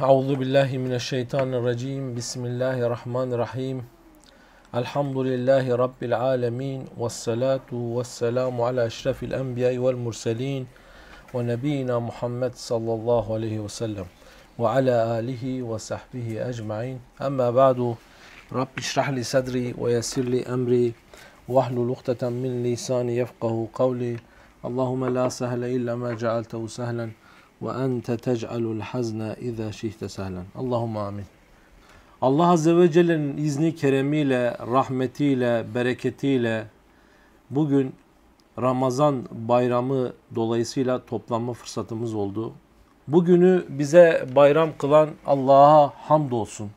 أعوذ بالله من الشيطان الرجيم بسم الله الرحمن الرحيم الحمد لله رب العالمين والصلاة والسلام على أشرف الأنبياء والمرسلين ونبينا محمد صلى الله عليه وسلم وعلى آله وصحبه أجمعين أما بعد رب اشرح لي صدري ويسر لي أمري واحلل لقطة من لساني يفقه قولي اللهم لا سهل إلا ما جعلته سهلا ve ente tec'alul hazne ize şihte sehlen. Allahumma amin. Allah Azze ve Celle'nin izni keremiyle, rahmetiyle, bereketiyle bugün Ramazan bayramı dolayısıyla toplanma fırsatımız oldu. Bugünü bize bayram kılan Allah'a hamdolsun.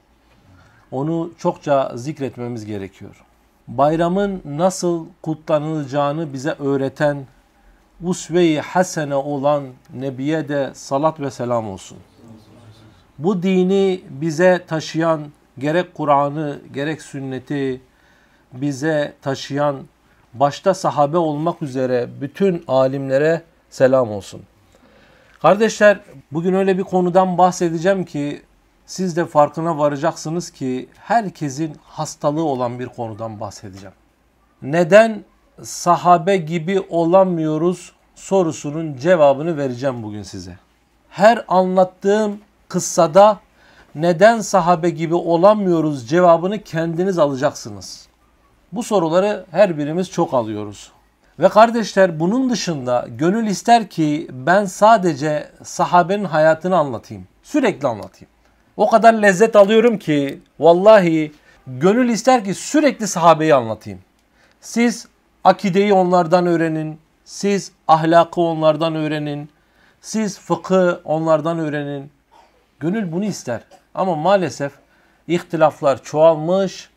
Onu çokça zikretmemiz gerekiyor. Bayramın nasıl kutlanılacağını bize öğreten usve-i hasene olan Nebi'ye de salat ve selam olsun. Bu dini bize taşıyan gerek Kur'an'ı gerek sünneti bize taşıyan başta sahabe olmak üzere bütün alimlere selam olsun. Kardeşler bugün öyle bir konudan bahsedeceğim ki siz de farkına varacaksınız ki herkesin hastalığı olan bir konudan bahsedeceğim. Neden sahabe gibi olamıyoruz sorusunun cevabını vereceğim bugün size. Her anlattığım kıssada neden sahabe gibi olamıyoruz cevabını kendiniz alacaksınız. Bu soruları her birimiz çok alıyoruz. Ve kardeşler bunun dışında gönül ister ki ben sadece sahabenin hayatını anlatayım. Sürekli anlatayım. O kadar lezzet alıyorum ki vallahi gönül ister ki sürekli sahabeyi anlatayım. Siz Akideyi onlardan öğrenin. Siz ahlakı onlardan öğrenin. Siz fıkı onlardan öğrenin. Gönül bunu ister. Ama maalesef ihtilaflar çoğalmış.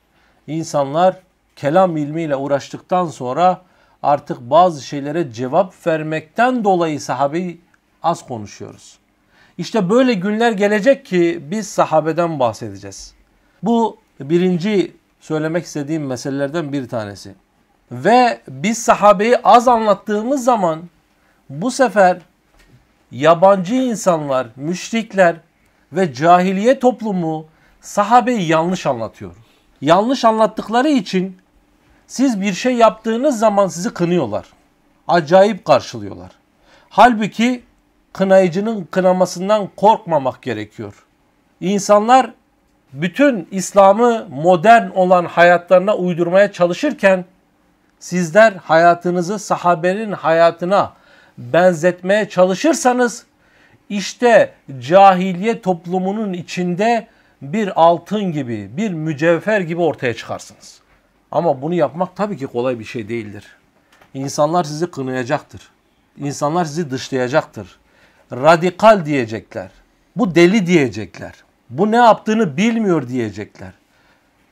İnsanlar kelam ilmiyle uğraştıktan sonra artık bazı şeylere cevap vermekten dolayı sahabeyi az konuşuyoruz. İşte böyle günler gelecek ki biz sahabeden bahsedeceğiz. Bu birinci söylemek istediğim meselelerden bir tanesi. Ve biz sahabeyi az anlattığımız zaman bu sefer yabancı insanlar, müşrikler ve cahiliye toplumu sahabeyi yanlış anlatıyor. Yanlış anlattıkları için siz bir şey yaptığınız zaman sizi kınıyorlar. Acayip karşılıyorlar. Halbuki kınayıcının kınamasından korkmamak gerekiyor. İnsanlar bütün İslam'ı modern olan hayatlarına uydurmaya çalışırken sizler hayatınızı sahabenin hayatına benzetmeye çalışırsanız işte cahiliye toplumunun içinde bir altın gibi, bir mücevher gibi ortaya çıkarsınız. Ama bunu yapmak tabii ki kolay bir şey değildir. İnsanlar sizi kınayacaktır. İnsanlar sizi dışlayacaktır. Radikal diyecekler. Bu deli diyecekler. Bu ne yaptığını bilmiyor diyecekler.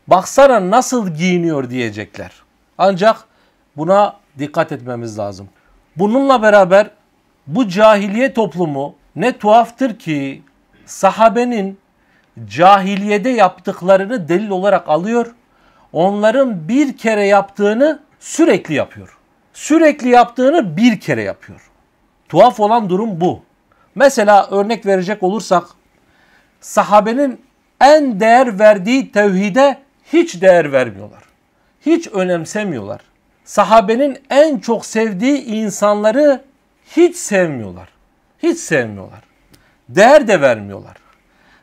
Baksana nasıl giyiniyor diyecekler. Ancak Buna dikkat etmemiz lazım. Bununla beraber bu cahiliye toplumu ne tuhaftır ki sahabenin cahiliyede yaptıklarını delil olarak alıyor. Onların bir kere yaptığını sürekli yapıyor. Sürekli yaptığını bir kere yapıyor. Tuhaf olan durum bu. Mesela örnek verecek olursak sahabenin en değer verdiği tevhide hiç değer vermiyorlar. Hiç önemsemiyorlar sahabenin en çok sevdiği insanları hiç sevmiyorlar. Hiç sevmiyorlar. Değer de vermiyorlar.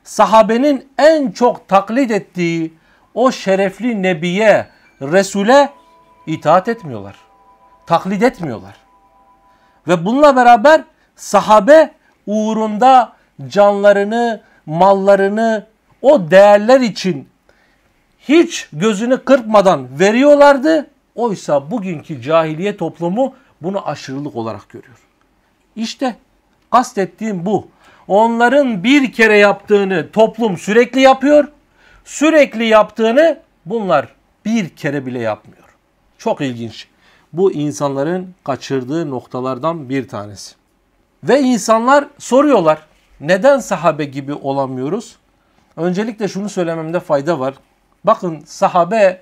Sahabenin en çok taklit ettiği o şerefli nebiye, resule itaat etmiyorlar. Taklit etmiyorlar. Ve bununla beraber sahabe uğrunda canlarını, mallarını o değerler için hiç gözünü kırpmadan veriyorlardı Oysa bugünkü cahiliye toplumu bunu aşırılık olarak görüyor. İşte kastettiğim bu. Onların bir kere yaptığını toplum sürekli yapıyor. Sürekli yaptığını bunlar bir kere bile yapmıyor. Çok ilginç. Bu insanların kaçırdığı noktalardan bir tanesi. Ve insanlar soruyorlar. Neden sahabe gibi olamıyoruz? Öncelikle şunu söylememde fayda var. Bakın sahabe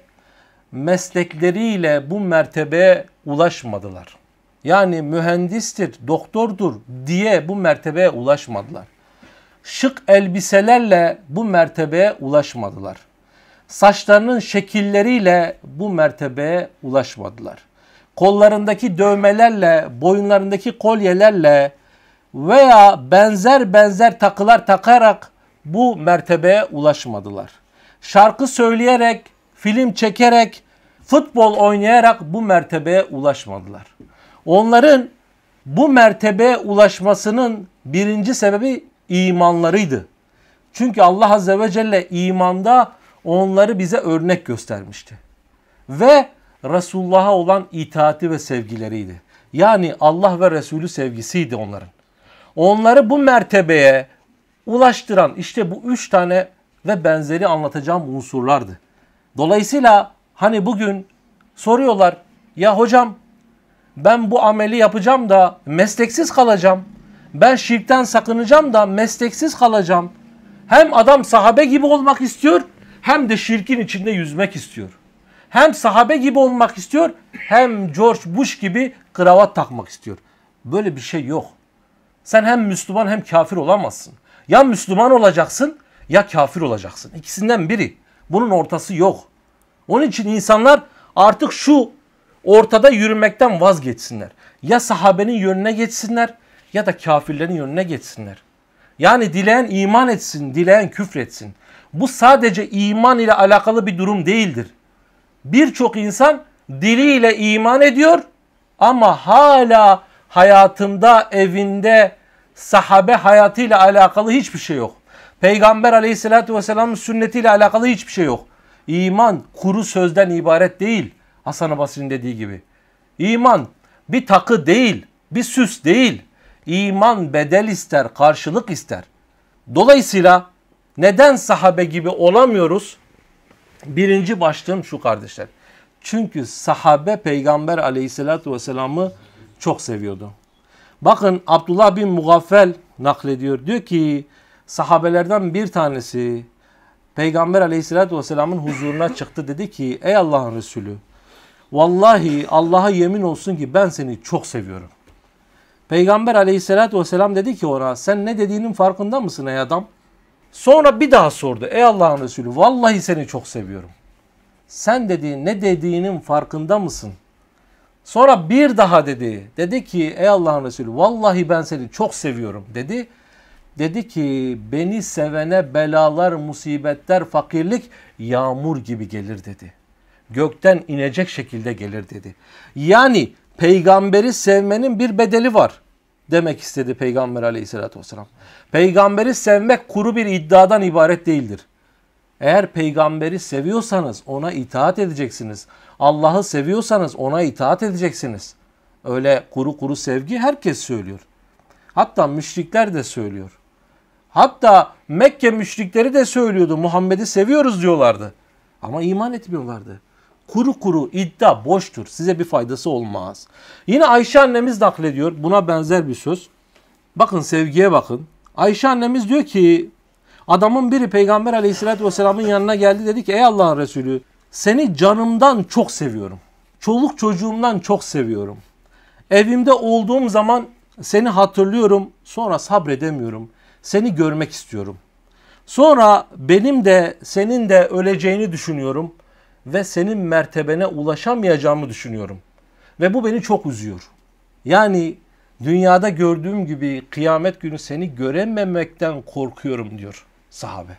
meslekleriyle bu mertebeye ulaşmadılar. Yani mühendistir, doktordur diye bu mertebeye ulaşmadılar. Şık elbiselerle bu mertebeye ulaşmadılar. Saçlarının şekilleriyle bu mertebeye ulaşmadılar. Kollarındaki dövmelerle, boyunlarındaki kolyelerle veya benzer benzer takılar takarak bu mertebeye ulaşmadılar. Şarkı söyleyerek film çekerek, futbol oynayarak bu mertebeye ulaşmadılar. Onların bu mertebeye ulaşmasının birinci sebebi imanlarıydı. Çünkü Allah Azze ve Celle imanda onları bize örnek göstermişti. Ve Resulullah'a olan itaati ve sevgileriydi. Yani Allah ve Resulü sevgisiydi onların. Onları bu mertebeye ulaştıran işte bu üç tane ve benzeri anlatacağım unsurlardı. Dolayısıyla hani bugün soruyorlar ya hocam ben bu ameli yapacağım da mesleksiz kalacağım. Ben şirkten sakınacağım da mesleksiz kalacağım. Hem adam sahabe gibi olmak istiyor hem de şirkin içinde yüzmek istiyor. Hem sahabe gibi olmak istiyor hem George Bush gibi kravat takmak istiyor. Böyle bir şey yok. Sen hem Müslüman hem kafir olamazsın. Ya Müslüman olacaksın ya kafir olacaksın. İkisinden biri. Bunun ortası yok. Onun için insanlar artık şu ortada yürümekten vazgeçsinler. Ya sahabenin yönüne geçsinler ya da kafirlerin yönüne geçsinler. Yani dileyen iman etsin, dileyen küfür etsin. Bu sadece iman ile alakalı bir durum değildir. Birçok insan diliyle iman ediyor ama hala hayatında, evinde, sahabe hayatıyla alakalı hiçbir şey yok. Peygamber aleyhissalatü vesselamın sünnetiyle alakalı hiçbir şey yok. İman kuru sözden ibaret değil. Hasan-ı Basri'nin dediği gibi. İman bir takı değil, bir süs değil. İman bedel ister, karşılık ister. Dolayısıyla neden sahabe gibi olamıyoruz? Birinci başlığım şu kardeşler. Çünkü sahabe peygamber aleyhissalatü vesselamı çok seviyordu. Bakın Abdullah bin Mugaffel naklediyor. Diyor ki sahabelerden bir tanesi Peygamber aleyhissalatü vesselamın huzuruna çıktı dedi ki ey Allah'ın Resulü vallahi Allah'a yemin olsun ki ben seni çok seviyorum. Peygamber aleyhissalatü vesselam dedi ki ona sen ne dediğinin farkında mısın ey adam? Sonra bir daha sordu ey Allah'ın Resulü vallahi seni çok seviyorum. Sen dedi ne dediğinin farkında mısın? Sonra bir daha dedi. Dedi ki ey Allah'ın Resulü vallahi ben seni çok seviyorum dedi. Dedi ki beni sevene belalar, musibetler, fakirlik yağmur gibi gelir dedi. Gökten inecek şekilde gelir dedi. Yani peygamberi sevmenin bir bedeli var demek istedi Peygamber aleyhissalatü vesselam. Peygamberi sevmek kuru bir iddiadan ibaret değildir. Eğer peygamberi seviyorsanız ona itaat edeceksiniz. Allah'ı seviyorsanız ona itaat edeceksiniz. Öyle kuru kuru sevgi herkes söylüyor. Hatta müşrikler de söylüyor. Hatta Mekke müşrikleri de söylüyordu Muhammed'i seviyoruz diyorlardı. Ama iman etmiyorlardı. Kuru kuru iddia boştur. Size bir faydası olmaz. Yine Ayşe annemiz naklediyor. Buna benzer bir söz. Bakın sevgiye bakın. Ayşe annemiz diyor ki adamın biri peygamber aleyhissalatü vesselamın yanına geldi dedi ki ey Allah'ın Resulü seni canımdan çok seviyorum. Çoluk çocuğumdan çok seviyorum. Evimde olduğum zaman seni hatırlıyorum sonra sabredemiyorum. Seni görmek istiyorum. Sonra benim de senin de öleceğini düşünüyorum ve senin mertebene ulaşamayacağımı düşünüyorum. Ve bu beni çok üzüyor. Yani dünyada gördüğüm gibi kıyamet günü seni görememekten korkuyorum diyor sahabe.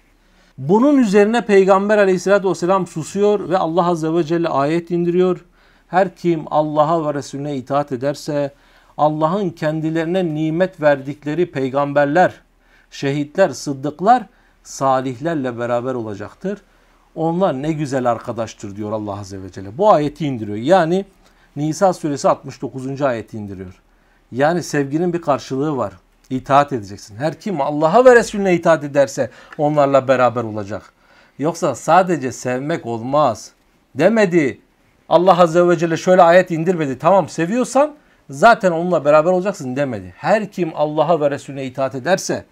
Bunun üzerine Peygamber aleyhissalatü vesselam susuyor ve Allah azze ve celle ayet indiriyor. Her kim Allah'a ve Resulüne itaat ederse Allah'ın kendilerine nimet verdikleri peygamberler Şehitler, sıddıklar salihlerle beraber olacaktır. Onlar ne güzel arkadaştır diyor Allah Azze ve Celle. Bu ayeti indiriyor. Yani Nisa suresi 69. ayeti indiriyor. Yani sevginin bir karşılığı var. İtaat edeceksin. Her kim Allah'a ve Resulüne itaat ederse onlarla beraber olacak. Yoksa sadece sevmek olmaz. Demedi. Allah Azze ve Celle şöyle ayet indirmedi. Tamam seviyorsan zaten onunla beraber olacaksın demedi. Her kim Allah'a ve Resulüne itaat ederse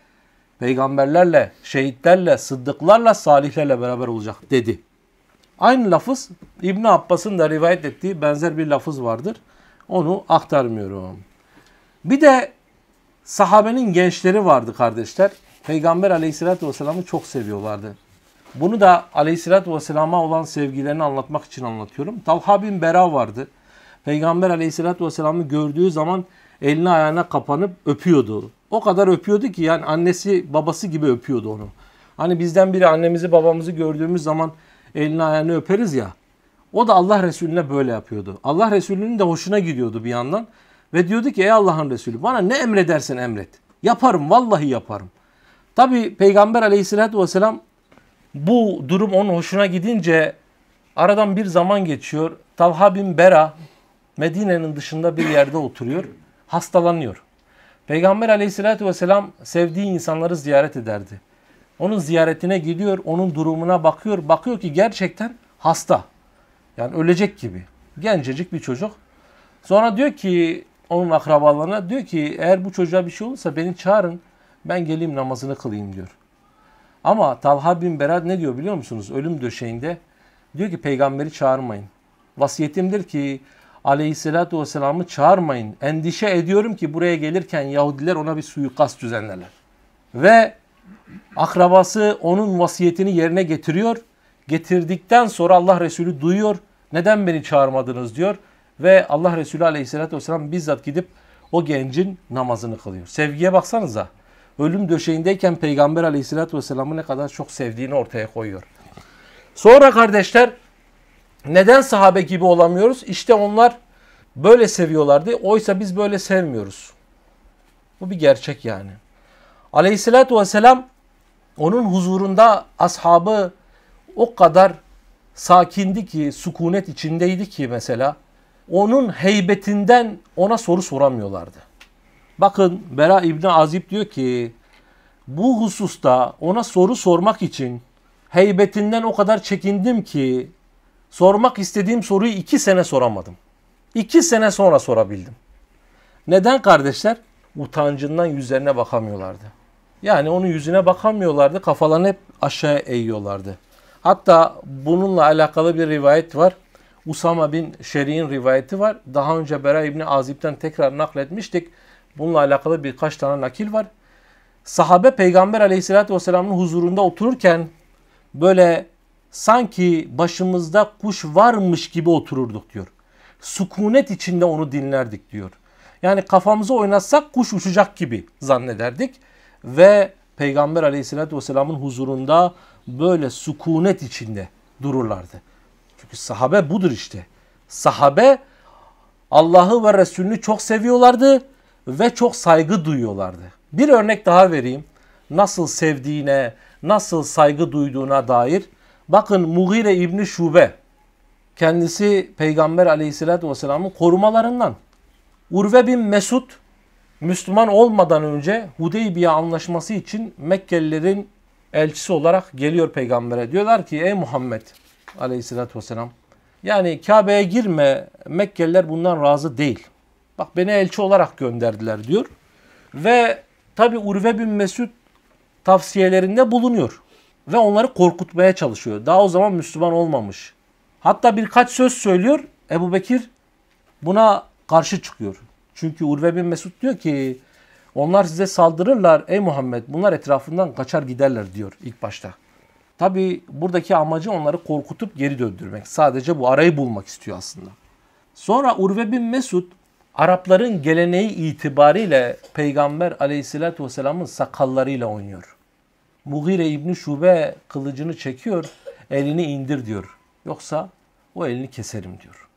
peygamberlerle, şehitlerle, sıddıklarla, salihlerle beraber olacak dedi. Aynı lafız İbn Abbas'ın da rivayet ettiği benzer bir lafız vardır. Onu aktarmıyorum. Bir de sahabenin gençleri vardı kardeşler. Peygamber aleyhissalatü vesselam'ı çok seviyorlardı. Bunu da aleyhissalatü vesselama olan sevgilerini anlatmak için anlatıyorum. Talha bin Bera vardı. Peygamber aleyhissalatü vesselam'ı gördüğü zaman elini ayağına kapanıp öpüyordu o kadar öpüyordu ki yani annesi babası gibi öpüyordu onu. Hani bizden biri annemizi babamızı gördüğümüz zaman elini ayağını öperiz ya. O da Allah Resulüne böyle yapıyordu. Allah Resulü'nün de hoşuna gidiyordu bir yandan. Ve diyordu ki ey Allah'ın Resulü bana ne emredersen emret. Yaparım vallahi yaparım. Tabi Peygamber aleyhissalatü vesselam bu durum onun hoşuna gidince aradan bir zaman geçiyor. Talha bin Bera Medine'nin dışında bir yerde oturuyor. Hastalanıyor. Peygamber aleyhissalatü vesselam sevdiği insanları ziyaret ederdi. Onun ziyaretine gidiyor, onun durumuna bakıyor. Bakıyor ki gerçekten hasta. Yani ölecek gibi. Gencecik bir çocuk. Sonra diyor ki onun akrabalarına diyor ki eğer bu çocuğa bir şey olursa beni çağırın. Ben geleyim namazını kılayım diyor. Ama Talha bin Berat ne diyor biliyor musunuz? Ölüm döşeğinde diyor ki peygamberi çağırmayın. Vasiyetimdir ki aleyhissalatü vesselam'ı çağırmayın. Endişe ediyorum ki buraya gelirken Yahudiler ona bir suikast düzenlerler. Ve akrabası onun vasiyetini yerine getiriyor. Getirdikten sonra Allah Resulü duyuyor. Neden beni çağırmadınız diyor. Ve Allah Resulü aleyhissalatü vesselam bizzat gidip o gencin namazını kılıyor. Sevgiye baksanıza. Ölüm döşeğindeyken Peygamber aleyhissalatü vesselam'ı ne kadar çok sevdiğini ortaya koyuyor. Sonra kardeşler neden sahabe gibi olamıyoruz? İşte onlar böyle seviyorlardı. Oysa biz böyle sevmiyoruz. Bu bir gerçek yani. Aleyhissalatü vesselam onun huzurunda ashabı o kadar sakindi ki, sükunet içindeydi ki mesela. Onun heybetinden ona soru soramıyorlardı. Bakın Bera İbni Azib diyor ki bu hususta ona soru sormak için heybetinden o kadar çekindim ki Sormak istediğim soruyu iki sene soramadım. İki sene sonra sorabildim. Neden kardeşler? Utancından yüzlerine bakamıyorlardı. Yani onun yüzüne bakamıyorlardı. Kafalarını hep aşağı eğiyorlardı. Hatta bununla alakalı bir rivayet var. Usama bin Şeri'in rivayeti var. Daha önce Bera İbni Azib'den tekrar nakletmiştik. Bununla alakalı birkaç tane nakil var. Sahabe peygamber aleyhissalatü vesselamın huzurunda otururken böyle sanki başımızda kuş varmış gibi otururduk diyor. Sukunet içinde onu dinlerdik diyor. Yani kafamızı oynatsak kuş uçacak gibi zannederdik ve Peygamber aleyhissalatü vesselamın huzurunda böyle sukunet içinde dururlardı. Çünkü sahabe budur işte. Sahabe Allah'ı ve Resulünü çok seviyorlardı ve çok saygı duyuyorlardı. Bir örnek daha vereyim. Nasıl sevdiğine, nasıl saygı duyduğuna dair Bakın Mughire İbni Şube kendisi Peygamber aleyhissalatü vesselamın korumalarından. Urve bin Mesud Müslüman olmadan önce Hudeybiye anlaşması için Mekkelilerin elçisi olarak geliyor peygambere. Diyorlar ki ey Muhammed aleyhissalatü vesselam yani Kabe'ye girme Mekkeliler bundan razı değil. Bak beni elçi olarak gönderdiler diyor. Ve tabi Urve bin Mesud tavsiyelerinde bulunuyor ve onları korkutmaya çalışıyor. Daha o zaman Müslüman olmamış. Hatta birkaç söz söylüyor. Ebu Bekir buna karşı çıkıyor. Çünkü Urve bin Mesud diyor ki onlar size saldırırlar ey Muhammed bunlar etrafından kaçar giderler diyor ilk başta. Tabi buradaki amacı onları korkutup geri döndürmek. Sadece bu arayı bulmak istiyor aslında. Sonra Urve bin Mesud Arapların geleneği itibariyle Peygamber aleyhissalatü vesselamın sakallarıyla oynuyor. Mughire İbni Şube kılıcını çekiyor, elini indir diyor. Yoksa o elini keserim diyor.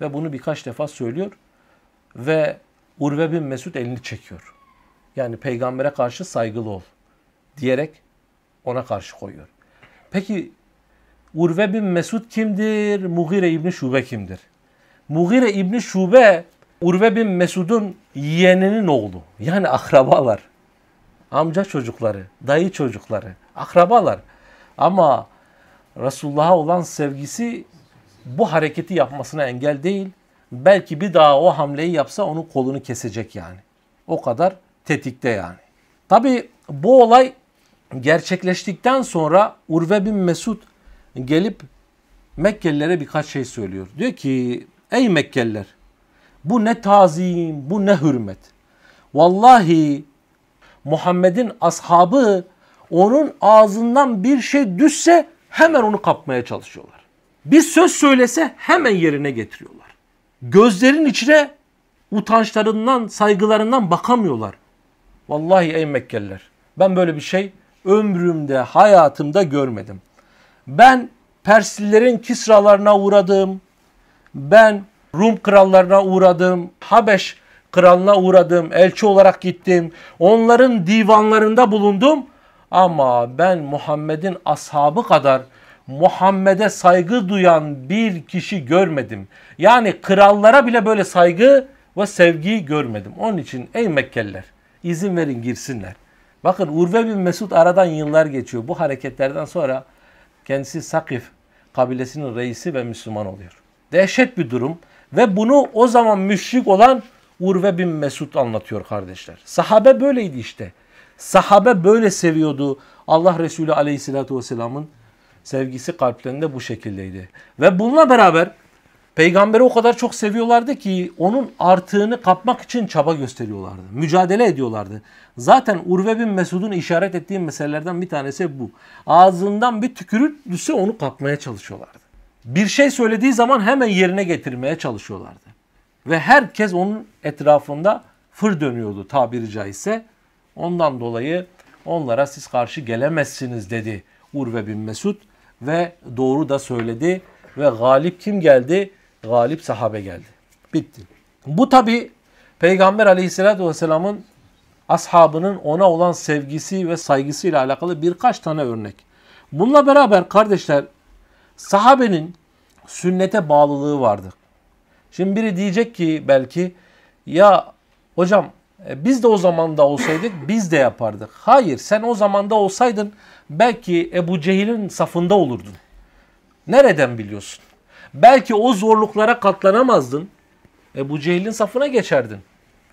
Ve bunu birkaç defa söylüyor ve Urve bin Mesud elini çekiyor. Yani peygambere karşı saygılı ol diyerek ona karşı koyuyor. Peki Urve bin Mesud kimdir? Mughire İbni Şube kimdir? Mughire İbni Şube Urve bin Mesud'un yeğeninin oğlu. Yani akrabalar amca çocukları, dayı çocukları, akrabalar. Ama Resulullah'a olan sevgisi bu hareketi yapmasına engel değil. Belki bir daha o hamleyi yapsa onun kolunu kesecek yani. O kadar tetikte yani. Tabi bu olay gerçekleştikten sonra Urve bin Mesud gelip Mekkelilere birkaç şey söylüyor. Diyor ki ey Mekkeliler bu ne tazim bu ne hürmet. Vallahi Muhammed'in ashabı onun ağzından bir şey düşse hemen onu kapmaya çalışıyorlar. Bir söz söylese hemen yerine getiriyorlar. Gözlerin içine utançlarından, saygılarından bakamıyorlar. Vallahi ey Mekkeliler ben böyle bir şey ömrümde, hayatımda görmedim. Ben Perslilerin kisralarına uğradım. Ben Rum krallarına uğradım. Habeş kralına uğradım, elçi olarak gittim. Onların divanlarında bulundum. Ama ben Muhammed'in ashabı kadar Muhammed'e saygı duyan bir kişi görmedim. Yani krallara bile böyle saygı ve sevgiyi görmedim. Onun için ey Mekkeliler izin verin girsinler. Bakın Urve bin Mesud aradan yıllar geçiyor. Bu hareketlerden sonra kendisi Sakif kabilesinin reisi ve Müslüman oluyor. Dehşet bir durum ve bunu o zaman müşrik olan Urve bin Mesud anlatıyor kardeşler. Sahabe böyleydi işte. Sahabe böyle seviyordu. Allah Resulü aleyhissalatü vesselamın sevgisi kalplerinde bu şekildeydi. Ve bununla beraber peygamberi o kadar çok seviyorlardı ki onun artığını kapmak için çaba gösteriyorlardı. Mücadele ediyorlardı. Zaten Urve bin Mesud'un işaret ettiği meselelerden bir tanesi bu. Ağzından bir tükürük düşse onu kapmaya çalışıyorlardı. Bir şey söylediği zaman hemen yerine getirmeye çalışıyorlardı. Ve herkes onun etrafında fır dönüyordu tabiri caizse. Ondan dolayı onlara siz karşı gelemezsiniz dedi Urve bin Mesud ve doğru da söyledi ve galip kim geldi? Galip sahabe geldi. Bitti. Bu tabi Peygamber aleyhissalatü vesselamın ashabının ona olan sevgisi ve saygısıyla alakalı birkaç tane örnek. Bununla beraber kardeşler sahabenin sünnete bağlılığı vardı. Şimdi biri diyecek ki belki ya hocam e, biz de o zamanda olsaydık biz de yapardık. Hayır sen o zamanda olsaydın belki Ebu Cehil'in safında olurdun. Nereden biliyorsun? Belki o zorluklara katlanamazdın. Ebu Cehil'in safına geçerdin.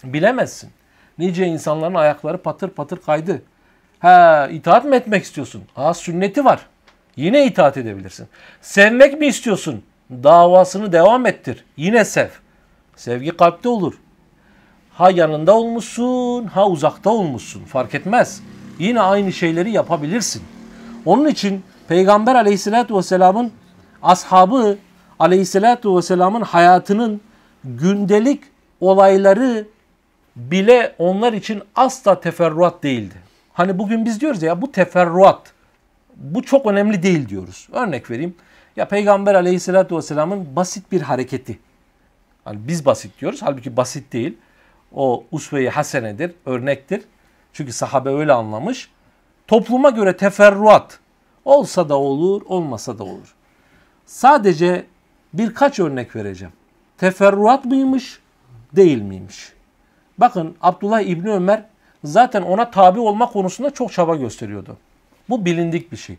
Bilemezsin. Nice insanların ayakları patır patır kaydı. Ha itaat mi etmek istiyorsun? Ha sünneti var. Yine itaat edebilirsin. Sevmek mi istiyorsun? davasını devam ettir. Yine sev. Sevgi kalpte olur. Ha yanında olmuşsun, ha uzakta olmuşsun. Fark etmez. Yine aynı şeyleri yapabilirsin. Onun için Peygamber aleyhissalatü vesselamın ashabı aleyhissalatü vesselamın hayatının gündelik olayları bile onlar için asla teferruat değildi. Hani bugün biz diyoruz ya bu teferruat. Bu çok önemli değil diyoruz. Örnek vereyim. Ya Peygamber Aleyhisselatü vesselamın basit bir hareketi. Hani biz basit diyoruz. Halbuki basit değil. O usve-i hasenedir, örnektir. Çünkü sahabe öyle anlamış. Topluma göre teferruat. Olsa da olur, olmasa da olur. Sadece birkaç örnek vereceğim. Teferruat mıymış, değil miymiş? Bakın Abdullah İbni Ömer zaten ona tabi olma konusunda çok çaba gösteriyordu. Bu bilindik bir şey.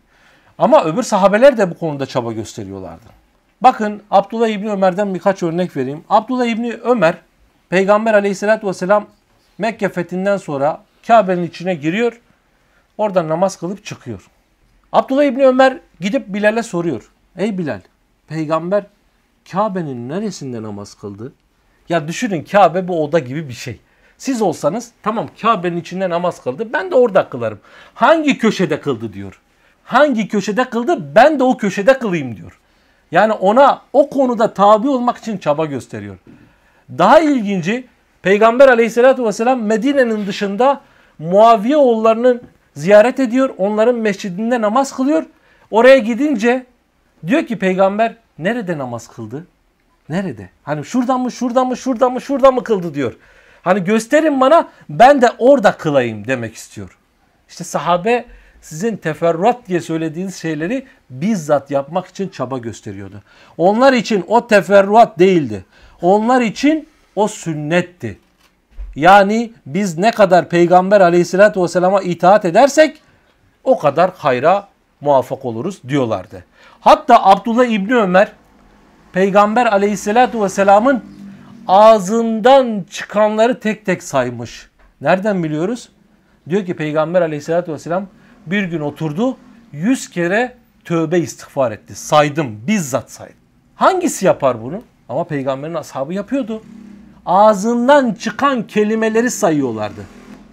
Ama öbür sahabeler de bu konuda çaba gösteriyorlardı. Bakın Abdullah İbni Ömer'den birkaç örnek vereyim. Abdullah İbni Ömer Peygamber aleyhissalatü vesselam Mekke fethinden sonra Kabe'nin içine giriyor. Orada namaz kılıp çıkıyor. Abdullah İbni Ömer gidip Bilal'e soruyor. Ey Bilal peygamber Kabe'nin neresinde namaz kıldı? Ya düşünün Kabe bu oda gibi bir şey. Siz olsanız tamam Kabe'nin içinde namaz kıldı ben de orada kılarım. Hangi köşede kıldı diyor hangi köşede kıldı ben de o köşede kılayım diyor. Yani ona o konuda tabi olmak için çaba gösteriyor. Daha ilginci Peygamber aleyhissalatü vesselam Medine'nin dışında Muaviye oğullarının ziyaret ediyor. Onların mescidinde namaz kılıyor. Oraya gidince diyor ki peygamber nerede namaz kıldı? Nerede? Hani şuradan mı şuradan mı şuradan mı şuradan mı kıldı diyor. Hani gösterin bana ben de orada kılayım demek istiyor. İşte sahabe sizin teferruat diye söylediğiniz şeyleri bizzat yapmak için çaba gösteriyordu. Onlar için o teferruat değildi. Onlar için o sünnetti. Yani biz ne kadar Peygamber aleyhissalatü vesselama itaat edersek o kadar hayra muvaffak oluruz diyorlardı. Hatta Abdullah İbni Ömer Peygamber aleyhissalatü vesselamın ağzından çıkanları tek tek saymış. Nereden biliyoruz? Diyor ki Peygamber aleyhissalatü vesselam bir gün oturdu 100 kere tövbe istiğfar etti. Saydım bizzat saydım. Hangisi yapar bunu? Ama peygamberin ashabı yapıyordu. Ağzından çıkan kelimeleri sayıyorlardı.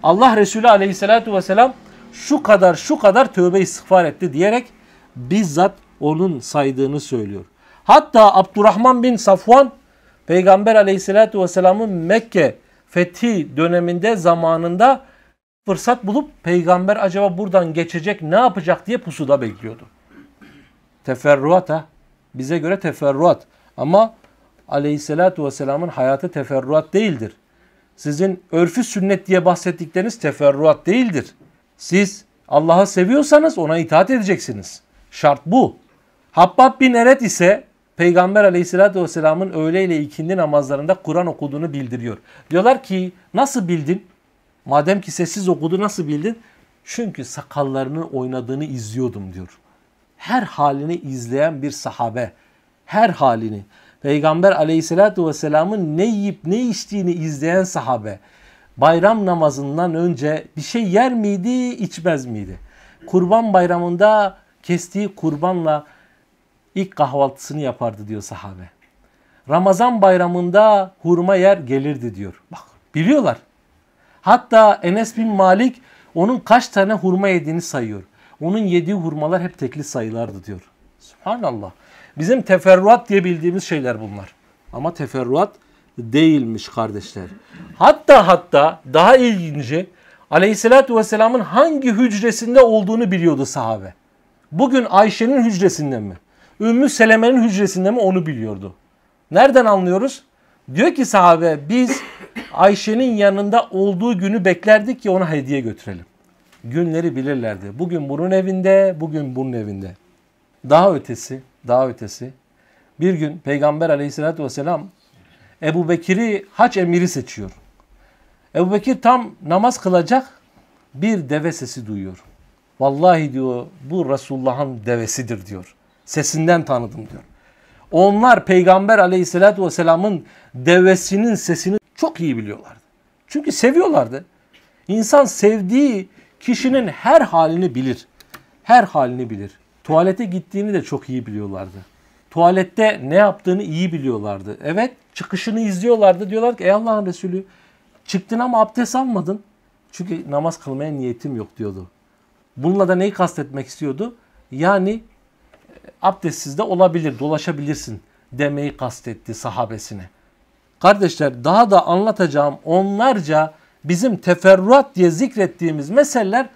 Allah Resulü aleyhissalatu vesselam şu kadar şu kadar tövbe istiğfar etti diyerek bizzat onun saydığını söylüyor. Hatta Abdurrahman bin Safvan Peygamber aleyhissalatu vesselamın Mekke fethi döneminde zamanında fırsat bulup peygamber acaba buradan geçecek ne yapacak diye pusuda bekliyordu. Teferruat ha. Bize göre teferruat. Ama aleyhissalatu vesselamın hayatı teferruat değildir. Sizin örfü sünnet diye bahsettikleriniz teferruat değildir. Siz Allah'ı seviyorsanız ona itaat edeceksiniz. Şart bu. Habbab bin Eret ise Peygamber aleyhissalatü vesselamın öğle ile ikindi namazlarında Kur'an okuduğunu bildiriyor. Diyorlar ki nasıl bildin? Madem ki sessiz okudu nasıl bildin? Çünkü sakallarının oynadığını izliyordum diyor. Her halini izleyen bir sahabe. Her halini. Peygamber aleyhissalatü vesselamın ne yiyip ne içtiğini izleyen sahabe. Bayram namazından önce bir şey yer miydi içmez miydi? Kurban bayramında kestiği kurbanla ilk kahvaltısını yapardı diyor sahabe. Ramazan bayramında hurma yer gelirdi diyor. Bak biliyorlar. Hatta Enes bin Malik onun kaç tane hurma yediğini sayıyor. Onun yediği hurmalar hep tekli sayılardı diyor. Subhanallah. Bizim teferruat diye bildiğimiz şeyler bunlar. Ama teferruat değilmiş kardeşler. Hatta hatta daha ilginci Aleyhisselatü Vesselam'ın hangi hücresinde olduğunu biliyordu sahabe. Bugün Ayşe'nin hücresinde mi? Ümmü Seleme'nin hücresinde mi onu biliyordu. Nereden anlıyoruz? Diyor ki sahabe biz Ayşe'nin yanında olduğu günü beklerdik ki ona hediye götürelim. Günleri bilirlerdi. Bugün bunun evinde, bugün bunun evinde. Daha ötesi, daha ötesi. Bir gün Peygamber aleyhissalatü vesselam Ebu Bekir'i haç emiri seçiyor. Ebu Bekir tam namaz kılacak bir deve sesi duyuyor. Vallahi diyor bu Resulullah'ın devesidir diyor. Sesinden tanıdım diyor. Onlar peygamber aleyhissalatü vesselamın devesinin sesini çok iyi biliyorlardı. Çünkü seviyorlardı. İnsan sevdiği kişinin her halini bilir. Her halini bilir. Tuvalete gittiğini de çok iyi biliyorlardı. Tuvalette ne yaptığını iyi biliyorlardı. Evet çıkışını izliyorlardı. Diyorlar ki ey Allah'ın Resulü çıktın ama abdest almadın. Çünkü namaz kılmaya niyetim yok diyordu. Bununla da neyi kastetmek istiyordu? Yani abdestsiz de olabilir, dolaşabilirsin demeyi kastetti sahabesine. Kardeşler daha da anlatacağım onlarca bizim teferruat diye zikrettiğimiz meseleler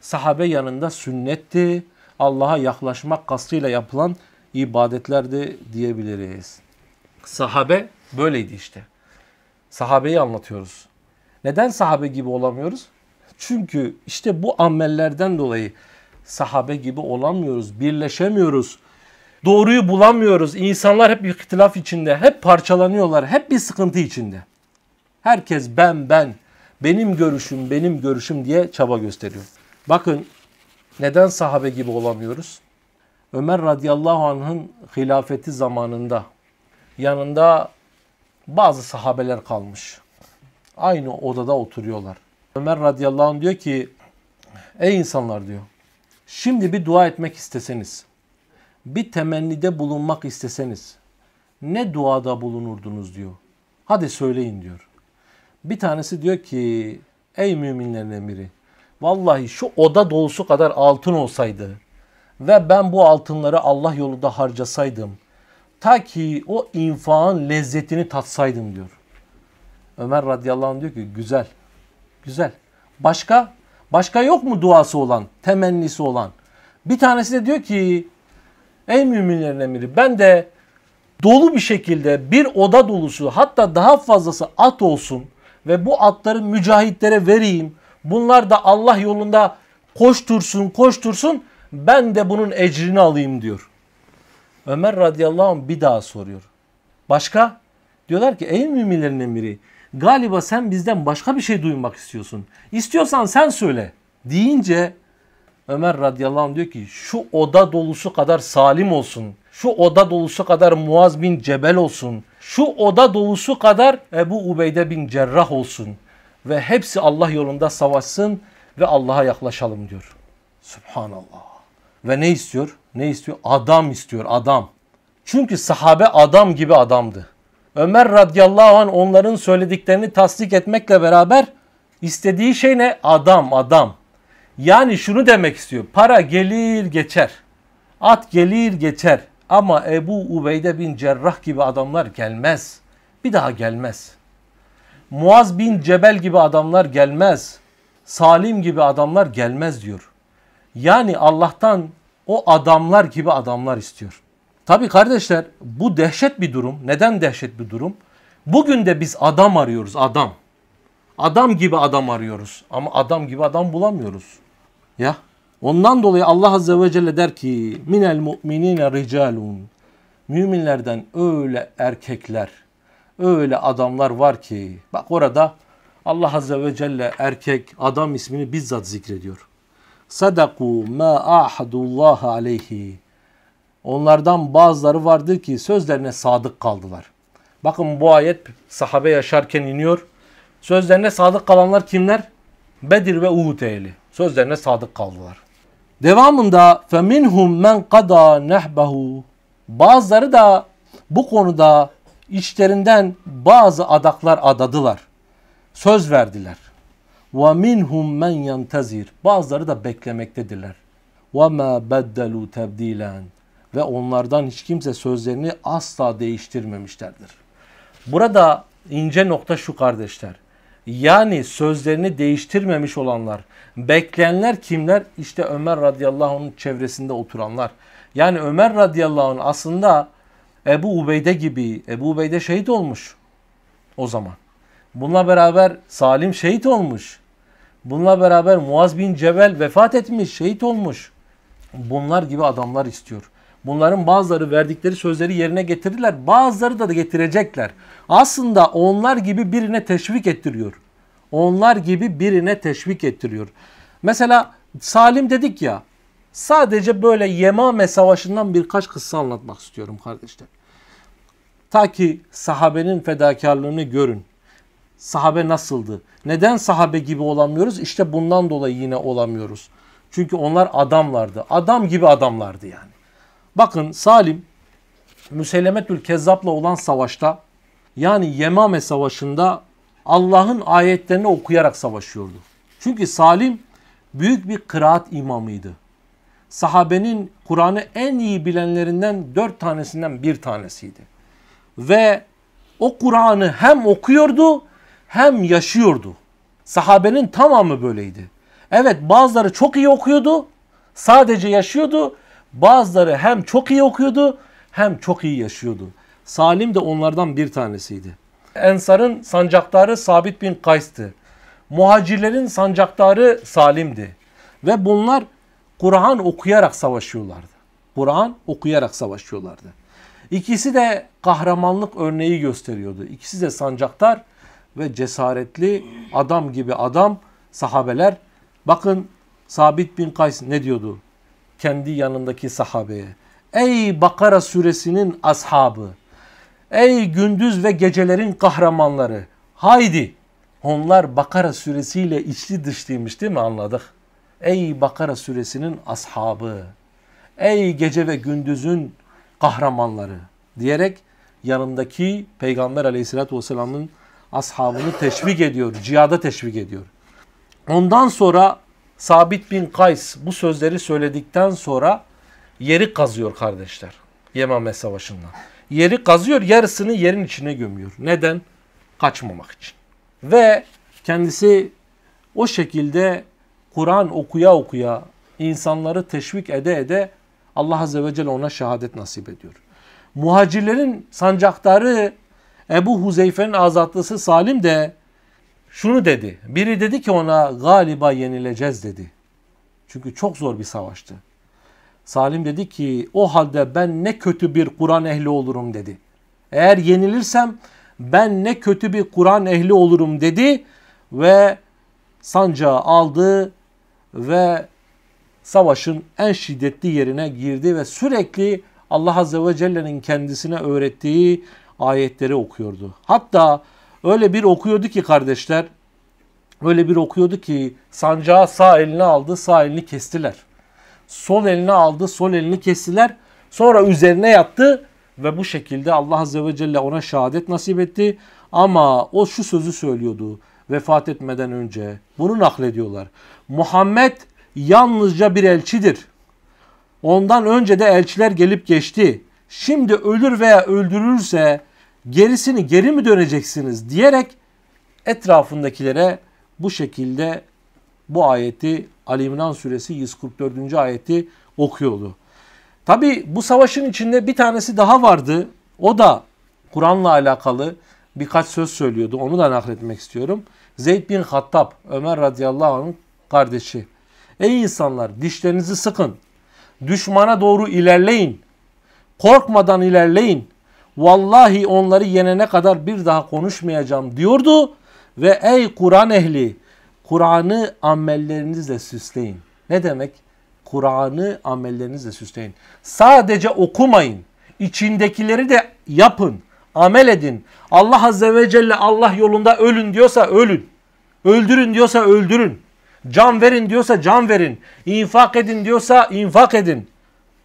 sahabe yanında sünnetti. Allah'a yaklaşmak kastıyla yapılan ibadetlerdi diyebiliriz. Sahabe böyleydi işte. Sahabeyi anlatıyoruz. Neden sahabe gibi olamıyoruz? Çünkü işte bu amellerden dolayı sahabe gibi olamıyoruz, birleşemiyoruz. Doğruyu bulamıyoruz. İnsanlar hep bir ihtilaf içinde, hep parçalanıyorlar, hep bir sıkıntı içinde. Herkes ben ben, benim görüşüm, benim görüşüm diye çaba gösteriyor. Bakın neden sahabe gibi olamıyoruz? Ömer radıyallahu anh'ın hilafeti zamanında yanında bazı sahabeler kalmış. Aynı odada oturuyorlar. Ömer radıyallahu anh diyor ki ey insanlar diyor şimdi bir dua etmek isteseniz bir temennide bulunmak isteseniz ne duada bulunurdunuz diyor. Hadi söyleyin diyor. Bir tanesi diyor ki ey müminlerin emiri vallahi şu oda dolusu kadar altın olsaydı ve ben bu altınları Allah yolunda harcasaydım ta ki o infağın lezzetini tatsaydım diyor. Ömer radıyallahu anh diyor ki güzel güzel başka başka yok mu duası olan temennisi olan bir tanesi de diyor ki Ey müminlerin emiri ben de dolu bir şekilde bir oda dolusu hatta daha fazlası at olsun ve bu atları mücahitlere vereyim. Bunlar da Allah yolunda koştursun koştursun ben de bunun ecrini alayım diyor. Ömer radıyallahu anh bir daha soruyor. Başka? Diyorlar ki ey müminlerin emiri galiba sen bizden başka bir şey duymak istiyorsun. İstiyorsan sen söyle deyince Ömer radıyallahu anh diyor ki şu oda dolusu kadar salim olsun. Şu oda dolusu kadar Muaz bin Cebel olsun. Şu oda dolusu kadar Ebu Ubeyde bin Cerrah olsun. Ve hepsi Allah yolunda savaşsın ve Allah'a yaklaşalım diyor. Subhanallah. Ve ne istiyor? Ne istiyor? Adam istiyor adam. Çünkü sahabe adam gibi adamdı. Ömer radıyallahu anh onların söylediklerini tasdik etmekle beraber istediği şey ne? Adam adam. Yani şunu demek istiyor. Para gelir geçer. At gelir geçer. Ama Ebu Ubeyde bin Cerrah gibi adamlar gelmez. Bir daha gelmez. Muaz bin Cebel gibi adamlar gelmez. Salim gibi adamlar gelmez diyor. Yani Allah'tan o adamlar gibi adamlar istiyor. Tabi kardeşler bu dehşet bir durum. Neden dehşet bir durum? Bugün de biz adam arıyoruz adam. Adam gibi adam arıyoruz ama adam gibi adam bulamıyoruz. Ya ondan dolayı Allah azze ve celle der ki minel mu'minine ricalun. Müminlerden öyle erkekler, öyle adamlar var ki bak orada Allah azze ve celle erkek adam ismini bizzat zikrediyor. Sadaku ma ahadullah aleyhi. Onlardan bazıları vardı ki sözlerine sadık kaldılar. Bakın bu ayet sahabe yaşarken iniyor. Sözlerine sadık kalanlar kimler? Bedir ve Uhud ehli sözlerine sadık kaldılar. Devamında فَمِنْهُمْ men qada نَحْبَهُ Bazıları da bu konuda içlerinden bazı adaklar adadılar. Söz verdiler. Ve minhum men yantazir. Bazıları da beklemektedirler. Ve ma beddelu tebdilen Ve onlardan hiç kimse sözlerini asla değiştirmemişlerdir. Burada ince nokta şu kardeşler. Yani sözlerini değiştirmemiş olanlar, Bekleyenler kimler? İşte Ömer radıyallahu anh'ın çevresinde oturanlar. Yani Ömer radıyallahu anh aslında Ebu Ubeyde gibi. Ebu Ubeyde şehit olmuş o zaman. Bununla beraber Salim şehit olmuş. Bununla beraber Muaz bin Cebel vefat etmiş, şehit olmuş. Bunlar gibi adamlar istiyor. Bunların bazıları verdikleri sözleri yerine getirdiler. Bazıları da da getirecekler. Aslında onlar gibi birine teşvik ettiriyor onlar gibi birine teşvik ettiriyor. Mesela Salim dedik ya sadece böyle Yemame Savaşı'ndan birkaç kıssa anlatmak istiyorum kardeşler. Ta ki sahabenin fedakarlığını görün. Sahabe nasıldı? Neden sahabe gibi olamıyoruz? İşte bundan dolayı yine olamıyoruz. Çünkü onlar adamlardı. Adam gibi adamlardı yani. Bakın Salim Müseylemetül Kezzap'la olan savaşta yani Yemame Savaşı'nda Allah'ın ayetlerini okuyarak savaşıyordu. Çünkü Salim büyük bir kıraat imamıydı. Sahabenin Kur'an'ı en iyi bilenlerinden dört tanesinden bir tanesiydi. Ve o Kur'an'ı hem okuyordu hem yaşıyordu. Sahabenin tamamı böyleydi. Evet bazıları çok iyi okuyordu, sadece yaşıyordu. Bazıları hem çok iyi okuyordu hem çok iyi yaşıyordu. Salim de onlardan bir tanesiydi. Ensar'ın sancaktarı Sabit bin Kays'tı. Muhacirlerin sancaktarı Salim'di. Ve bunlar Kur'an okuyarak savaşıyorlardı. Kur'an okuyarak savaşıyorlardı. İkisi de kahramanlık örneği gösteriyordu. İkisi de sancaktar ve cesaretli adam gibi adam sahabeler. Bakın Sabit bin Kays ne diyordu? Kendi yanındaki sahabeye. Ey Bakara suresinin ashabı. Ey gündüz ve gecelerin kahramanları haydi. Onlar Bakara suresiyle içli dışlıymış değil mi anladık? Ey Bakara suresinin ashabı. Ey gece ve gündüzün kahramanları diyerek yanındaki Peygamber aleyhissalatü vesselamın ashabını teşvik ediyor. Cihada teşvik ediyor. Ondan sonra Sabit bin Kays bu sözleri söyledikten sonra yeri kazıyor kardeşler. Yemame Savaşı'nda. Yeri kazıyor, yarısını yerin içine gömüyor. Neden? Kaçmamak için. Ve kendisi o şekilde Kur'an okuya okuya insanları teşvik ede ede Allah Azze ve Celle ona şehadet nasip ediyor. Muhacirlerin sancaktarı Ebu Huzeyfe'nin azatlısı Salim de şunu dedi. Biri dedi ki ona galiba yenileceğiz dedi. Çünkü çok zor bir savaştı. Salim dedi ki o halde ben ne kötü bir Kur'an ehli olurum dedi. Eğer yenilirsem ben ne kötü bir Kur'an ehli olurum dedi ve sancağı aldı ve savaşın en şiddetli yerine girdi ve sürekli Allah Azze ve Celle'nin kendisine öğrettiği ayetleri okuyordu. Hatta öyle bir okuyordu ki kardeşler, öyle bir okuyordu ki sancağı sağ elini aldı, sağ elini kestiler sol elini aldı, sol elini kestiler. Sonra üzerine yattı ve bu şekilde Allah Azze ve Celle ona şehadet nasip etti. Ama o şu sözü söylüyordu vefat etmeden önce. Bunu naklediyorlar. Muhammed yalnızca bir elçidir. Ondan önce de elçiler gelip geçti. Şimdi ölür veya öldürülürse gerisini geri mi döneceksiniz diyerek etrafındakilere bu şekilde bu ayeti Ali İmran suresi 144. ayeti okuyordu. Tabi bu savaşın içinde bir tanesi daha vardı. O da Kur'an'la alakalı birkaç söz söylüyordu. Onu da nakletmek istiyorum. Zeyd bin Hattab, Ömer radıyallahu anh'ın kardeşi. Ey insanlar dişlerinizi sıkın. Düşmana doğru ilerleyin. Korkmadan ilerleyin. Vallahi onları yenene kadar bir daha konuşmayacağım diyordu. Ve ey Kur'an ehli Kur'an'ı amellerinizle süsleyin. Ne demek? Kur'an'ı amellerinizle süsleyin. Sadece okumayın. İçindekileri de yapın. Amel edin. Allah Azze ve Celle Allah yolunda ölün diyorsa ölün. Öldürün diyorsa öldürün. Can verin diyorsa can verin. İnfak edin diyorsa infak edin.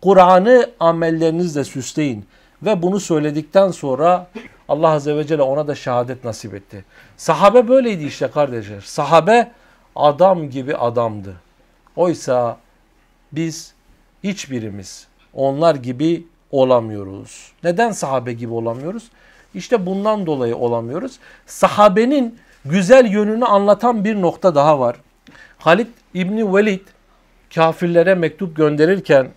Kur'an'ı amellerinizle süsleyin. Ve bunu söyledikten sonra Allah Azze ve Celle ona da şehadet nasip etti. Sahabe böyleydi işte kardeşler. Sahabe adam gibi adamdı. Oysa biz hiçbirimiz onlar gibi olamıyoruz. Neden sahabe gibi olamıyoruz? İşte bundan dolayı olamıyoruz. Sahabenin güzel yönünü anlatan bir nokta daha var. Halid İbni Velid kafirlere mektup gönderirken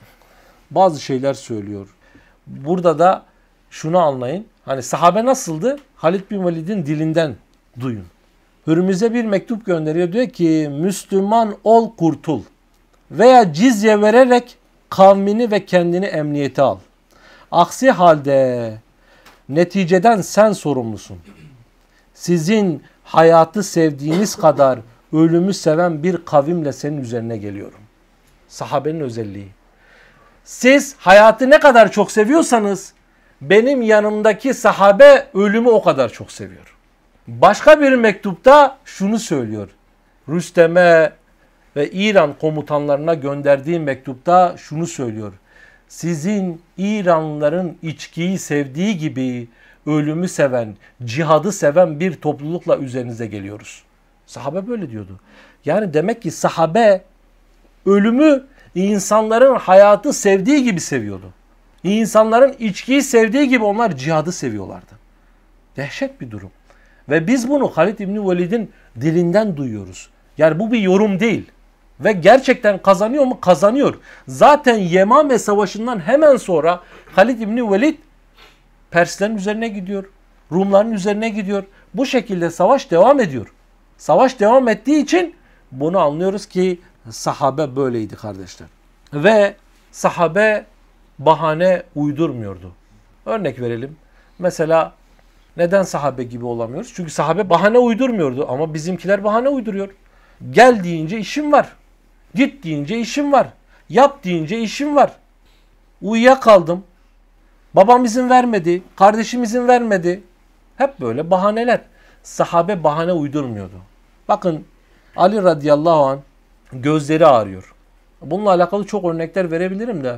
bazı şeyler söylüyor. Burada da şunu anlayın. Hani sahabe nasıldı? Halid bin Velid'in dilinden duyun. Hürmüz'e bir mektup gönderiyor. Diyor ki Müslüman ol kurtul. Veya cizye vererek kavmini ve kendini emniyete al. Aksi halde neticeden sen sorumlusun. Sizin hayatı sevdiğiniz kadar ölümü seven bir kavimle senin üzerine geliyorum. Sahabenin özelliği. Siz hayatı ne kadar çok seviyorsanız benim yanımdaki sahabe ölümü o kadar çok seviyor. Başka bir mektupta şunu söylüyor. Rüstem'e ve İran komutanlarına gönderdiği mektupta şunu söylüyor. Sizin İranlıların içkiyi sevdiği gibi ölümü seven, cihadı seven bir toplulukla üzerinize geliyoruz. Sahabe böyle diyordu. Yani demek ki sahabe ölümü insanların hayatı sevdiği gibi seviyordu. İnsanların içkiyi sevdiği gibi onlar cihadı seviyorlardı. Dehşet bir durum. Ve biz bunu Halid İbni Velid'in dilinden duyuyoruz. Yani bu bir yorum değil. Ve gerçekten kazanıyor mu? Kazanıyor. Zaten Yemame Savaşı'ndan hemen sonra Halid İbni Velid Perslerin üzerine gidiyor. Rumların üzerine gidiyor. Bu şekilde savaş devam ediyor. Savaş devam ettiği için bunu anlıyoruz ki sahabe böyleydi kardeşler. Ve sahabe bahane uydurmuyordu. Örnek verelim. Mesela neden sahabe gibi olamıyoruz? Çünkü sahabe bahane uydurmuyordu ama bizimkiler bahane uyduruyor. Gel deyince işim var. Git deyince işim var. Yap deyince işim var. Uyuyakaldım. Babam izin vermedi. Kardeşim izin vermedi. Hep böyle bahaneler. Sahabe bahane uydurmuyordu. Bakın Ali radıyallahu an gözleri ağrıyor. Bununla alakalı çok örnekler verebilirim de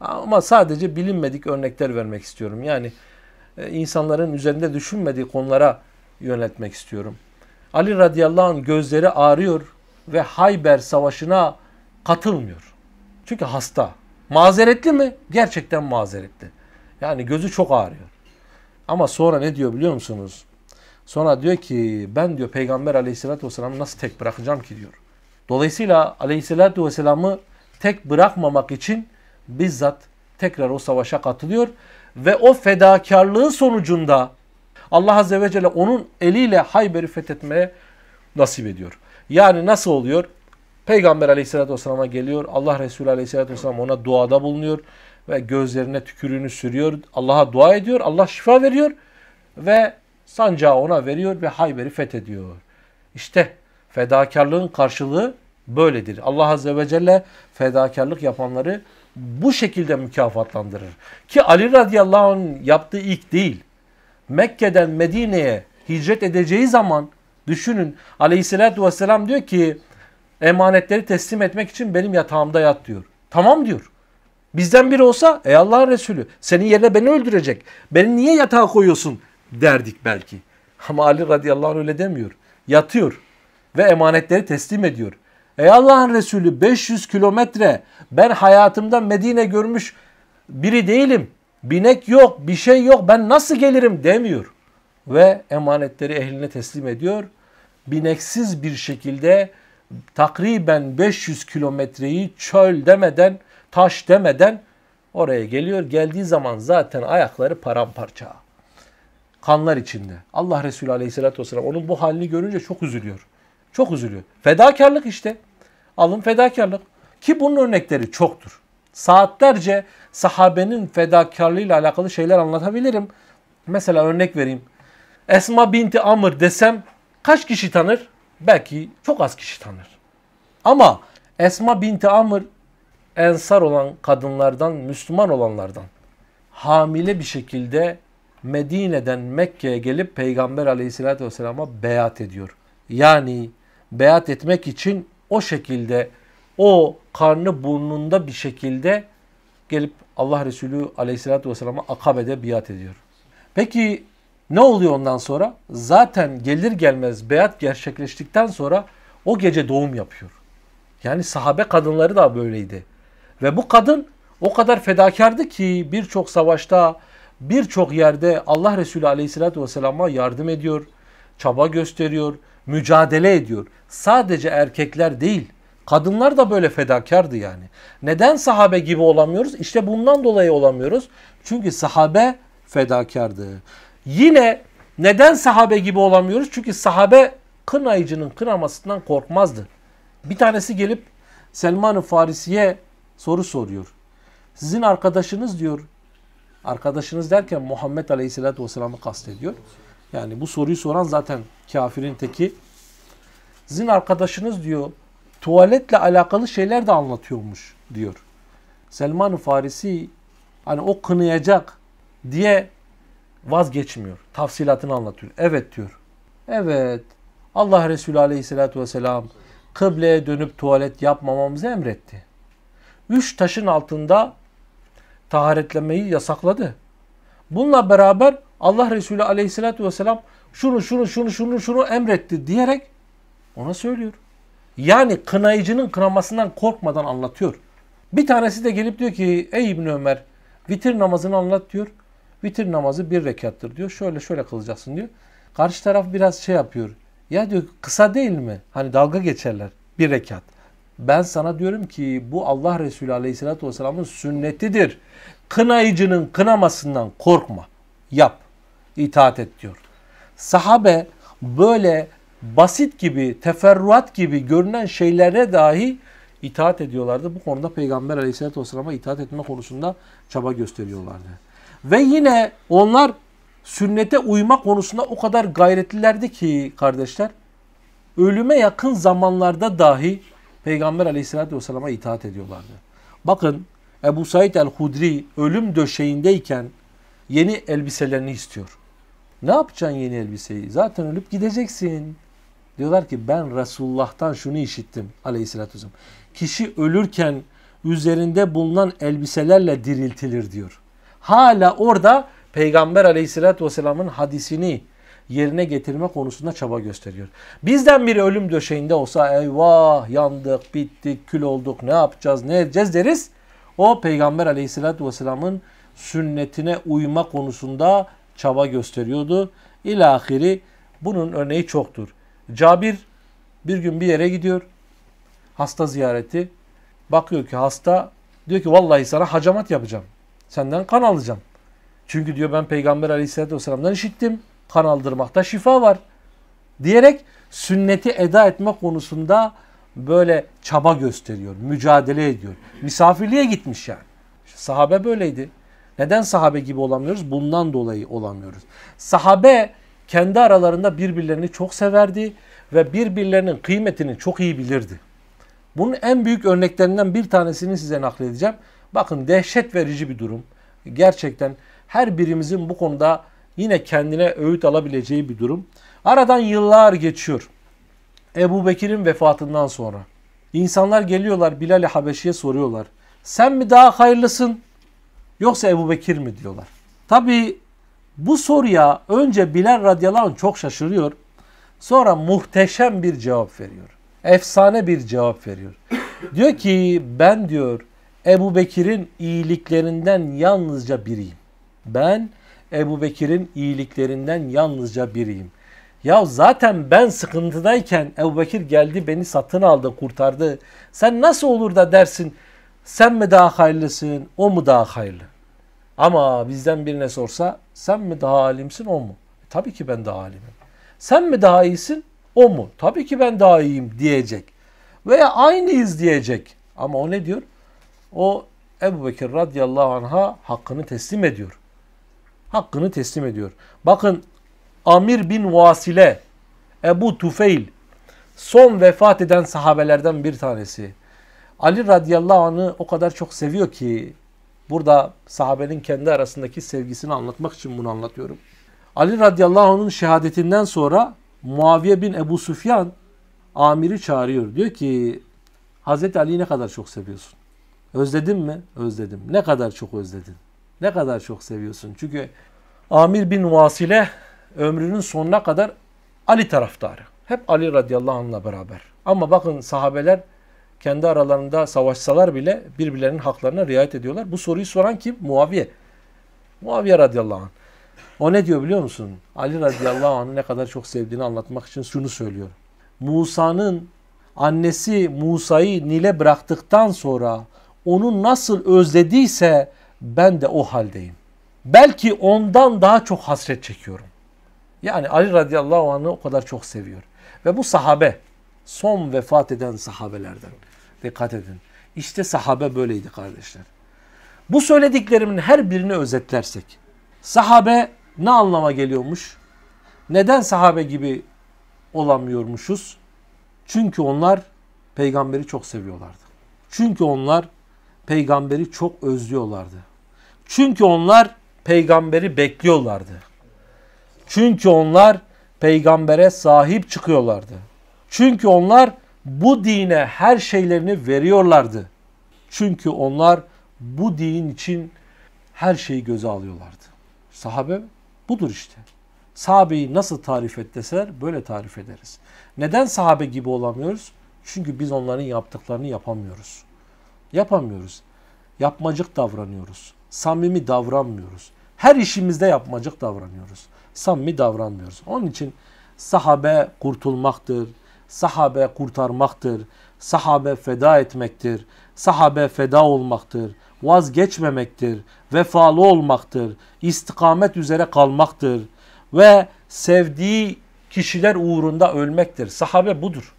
ama sadece bilinmedik örnekler vermek istiyorum. Yani e, insanların üzerinde düşünmediği konulara yöneltmek istiyorum. Ali radıyallahu anh gözleri ağrıyor ve Hayber savaşına katılmıyor. Çünkü hasta. Mazeretli mi? Gerçekten mazeretli. Yani gözü çok ağrıyor. Ama sonra ne diyor biliyor musunuz? Sonra diyor ki ben diyor Peygamber aleyhissalatü vesselam'ı nasıl tek bırakacağım ki diyor. Dolayısıyla aleyhissalatü vesselam'ı tek bırakmamak için bizzat tekrar o savaşa katılıyor ve o fedakarlığı sonucunda Allah Azze ve Celle onun eliyle Hayber'i fethetmeye nasip ediyor. Yani nasıl oluyor? Peygamber aleyhissalatü vesselama geliyor. Allah Resulü aleyhissalatü vesselam ona duada bulunuyor. Ve gözlerine tükürüğünü sürüyor. Allah'a dua ediyor. Allah şifa veriyor. Ve sancağı ona veriyor ve Hayber'i fethediyor. İşte fedakarlığın karşılığı böyledir. Allah Azze ve Celle fedakarlık yapanları bu şekilde mükafatlandırır. Ki Ali radıyallahu anh yaptığı ilk değil. Mekke'den Medine'ye hicret edeceği zaman düşünün aleyhissalatü vesselam diyor ki emanetleri teslim etmek için benim yatağımda yat diyor. Tamam diyor. Bizden biri olsa ey Allah'ın Resulü senin yerine beni öldürecek. Beni niye yatağa koyuyorsun derdik belki. Ama Ali radıyallahu anh öyle demiyor. Yatıyor ve emanetleri teslim ediyor. Ey Allah'ın Resulü 500 kilometre ben hayatımda Medine görmüş biri değilim. Binek yok, bir şey yok. Ben nasıl gelirim demiyor. Ve emanetleri ehline teslim ediyor. Bineksiz bir şekilde takriben 500 kilometreyi çöl demeden, taş demeden oraya geliyor. Geldiği zaman zaten ayakları paramparça. Kanlar içinde. Allah Resulü Aleyhisselatü Vesselam onun bu halini görünce çok üzülüyor. Çok üzülüyor. Fedakarlık işte. Alın fedakarlık. Ki bunun örnekleri çoktur. Saatlerce sahabenin fedakarlığıyla alakalı şeyler anlatabilirim. Mesela örnek vereyim. Esma binti Amr desem kaç kişi tanır? Belki çok az kişi tanır. Ama Esma binti Amr ensar olan kadınlardan, Müslüman olanlardan hamile bir şekilde Medine'den Mekke'ye gelip Peygamber aleyhissalatü vesselama beyat ediyor. Yani beyat etmek için o şekilde o karnı burnunda bir şekilde gelip Allah Resulü aleyhissalatü vesselama akabede biat ediyor. Peki ne oluyor ondan sonra? Zaten gelir gelmez beyat gerçekleştikten sonra o gece doğum yapıyor. Yani sahabe kadınları da böyleydi. Ve bu kadın o kadar fedakardı ki birçok savaşta, birçok yerde Allah Resulü aleyhissalatü vesselama yardım ediyor, çaba gösteriyor, mücadele ediyor. Sadece erkekler değil, kadınlar da böyle fedakardı yani. Neden sahabe gibi olamıyoruz? İşte bundan dolayı olamıyoruz. Çünkü sahabe fedakardı. Yine neden sahabe gibi olamıyoruz? Çünkü sahabe kınayıcının kınamasından korkmazdı. Bir tanesi gelip Selman-ı Farisi'ye soru soruyor. Sizin arkadaşınız diyor. Arkadaşınız derken Muhammed Aleyhisselatü Vesselam'ı kastediyor. Yani bu soruyu soran zaten kafirin teki. Sizin arkadaşınız diyor tuvaletle alakalı şeyler de anlatıyormuş diyor. Selman-ı Farisi hani o kınayacak diye vazgeçmiyor. Tafsilatını anlatıyor. Evet diyor. Evet. Allah Resulü Aleyhisselatü vesselam kıbleye dönüp tuvalet yapmamamızı emretti. Üç taşın altında taharetlemeyi yasakladı. Bununla beraber Allah Resulü aleyhissalatü vesselam şunu şunu şunu şunu şunu emretti diyerek ona söylüyor. Yani kınayıcının kınamasından korkmadan anlatıyor. Bir tanesi de gelip diyor ki ey İbni Ömer vitir namazını anlat diyor. Vitir namazı bir rekattır diyor. Şöyle şöyle kılacaksın diyor. Karşı taraf biraz şey yapıyor. Ya diyor kısa değil mi? Hani dalga geçerler. Bir rekat. Ben sana diyorum ki bu Allah Resulü Aleyhisselatü Vesselam'ın sünnetidir. Kınayıcının kınamasından korkma. Yap itaat et diyor. Sahabe böyle basit gibi, teferruat gibi görünen şeylere dahi itaat ediyorlardı. Bu konuda Peygamber Aleyhisselatü Vesselam'a itaat etme konusunda çaba gösteriyorlardı. Ve yine onlar sünnete uyma konusunda o kadar gayretlilerdi ki kardeşler, ölüme yakın zamanlarda dahi Peygamber Aleyhisselatü Vesselam'a itaat ediyorlardı. Bakın Ebu Said el-Hudri ölüm döşeğindeyken yeni elbiselerini istiyor. Ne yapacaksın yeni elbiseyi? Zaten ölüp gideceksin. Diyorlar ki ben Resulullah'tan şunu işittim aleyhissalatü vesselam. Kişi ölürken üzerinde bulunan elbiselerle diriltilir diyor. Hala orada Peygamber aleyhissalatü vesselamın hadisini yerine getirme konusunda çaba gösteriyor. Bizden biri ölüm döşeğinde olsa eyvah yandık, bittik, kül olduk, ne yapacağız, ne edeceğiz deriz. O Peygamber aleyhissalatü vesselamın sünnetine uyma konusunda çaba gösteriyordu. İlahiri bunun örneği çoktur. Cabir bir gün bir yere gidiyor. Hasta ziyareti. Bakıyor ki hasta diyor ki vallahi sana hacamat yapacağım. Senden kan alacağım. Çünkü diyor ben Peygamber aleyhissalatü vesselam'dan işittim. Kan aldırmakta şifa var. Diyerek sünneti eda etme konusunda böyle çaba gösteriyor. Mücadele ediyor. Misafirliğe gitmiş yani. sahabe böyleydi. Neden sahabe gibi olamıyoruz? Bundan dolayı olamıyoruz. Sahabe kendi aralarında birbirlerini çok severdi ve birbirlerinin kıymetini çok iyi bilirdi. Bunun en büyük örneklerinden bir tanesini size nakledeceğim. Bakın dehşet verici bir durum. Gerçekten her birimizin bu konuda yine kendine öğüt alabileceği bir durum. Aradan yıllar geçiyor. Ebu Bekir'in vefatından sonra. İnsanlar geliyorlar Bilal-i Habeşi'ye soruyorlar. Sen mi daha hayırlısın? yoksa Ebu Bekir mi diyorlar. Tabi bu soruya önce Bilal radıyallahu anh çok şaşırıyor. Sonra muhteşem bir cevap veriyor. Efsane bir cevap veriyor. Diyor ki ben diyor Ebu Bekir'in iyiliklerinden yalnızca biriyim. Ben Ebu Bekir'in iyiliklerinden yalnızca biriyim. Ya zaten ben sıkıntıdayken Ebu Bekir geldi beni satın aldı kurtardı. Sen nasıl olur da dersin sen mi daha hayırlısın o mu daha hayırlı? Ama bizden birine sorsa sen mi daha alimsin o mu? E, tabii ki ben daha alimim. Sen mi daha iyisin o mu? Tabii ki ben daha iyiyim diyecek. Veya aynıyız diyecek. Ama o ne diyor? O Ebu Bekir radıyallahu anh'a hakkını teslim ediyor. Hakkını teslim ediyor. Bakın Amir bin Vasile, Ebu Tufeil, son vefat eden sahabelerden bir tanesi. Ali radıyallahu anh'ı o kadar çok seviyor ki Burada sahabenin kendi arasındaki sevgisini anlatmak için bunu anlatıyorum. Ali radıyallahu anh'ın şehadetinden sonra Muaviye bin Ebu Süfyan amiri çağırıyor. Diyor ki Hazreti Ali'yi ne kadar çok seviyorsun? Özledin mi? Özledim. Ne kadar çok özledin? Ne kadar çok seviyorsun? Çünkü Amir bin Vasile ömrünün sonuna kadar Ali taraftarı. Hep Ali radıyallahu anh'la beraber. Ama bakın sahabeler kendi aralarında savaşsalar bile birbirlerinin haklarına riayet ediyorlar. Bu soruyu soran kim? Muaviye. Muaviye radıyallahu anh. O ne diyor biliyor musun? Ali radıyallahu anh'ı ne kadar çok sevdiğini anlatmak için şunu söylüyor. Musa'nın annesi Musa'yı Nil'e bıraktıktan sonra onu nasıl özlediyse ben de o haldeyim. Belki ondan daha çok hasret çekiyorum. Yani Ali radıyallahu anh'ı o kadar çok seviyor. Ve bu sahabe son vefat eden sahabelerden. Dikkat edin. İşte sahabe böyleydi kardeşler. Bu söylediklerimin her birini özetlersek sahabe ne anlama geliyormuş? Neden sahabe gibi olamıyormuşuz? Çünkü onlar peygamberi çok seviyorlardı. Çünkü onlar peygamberi çok özlüyorlardı. Çünkü onlar peygamberi bekliyorlardı. Çünkü onlar peygambere sahip çıkıyorlardı. Çünkü onlar bu dine her şeylerini veriyorlardı. Çünkü onlar bu din için her şeyi göze alıyorlardı. Sahabe budur işte. Sahabeyi nasıl tarif et deseler böyle tarif ederiz. Neden sahabe gibi olamıyoruz? Çünkü biz onların yaptıklarını yapamıyoruz. Yapamıyoruz. Yapmacık davranıyoruz. Samimi davranmıyoruz. Her işimizde yapmacık davranıyoruz. Samimi davranmıyoruz. Onun için sahabe kurtulmaktır, Sahabe kurtarmaktır. Sahabe feda etmektir. Sahabe feda olmaktır. Vazgeçmemektir. Vefalı olmaktır. istikamet üzere kalmaktır. Ve sevdiği kişiler uğrunda ölmektir. Sahabe budur.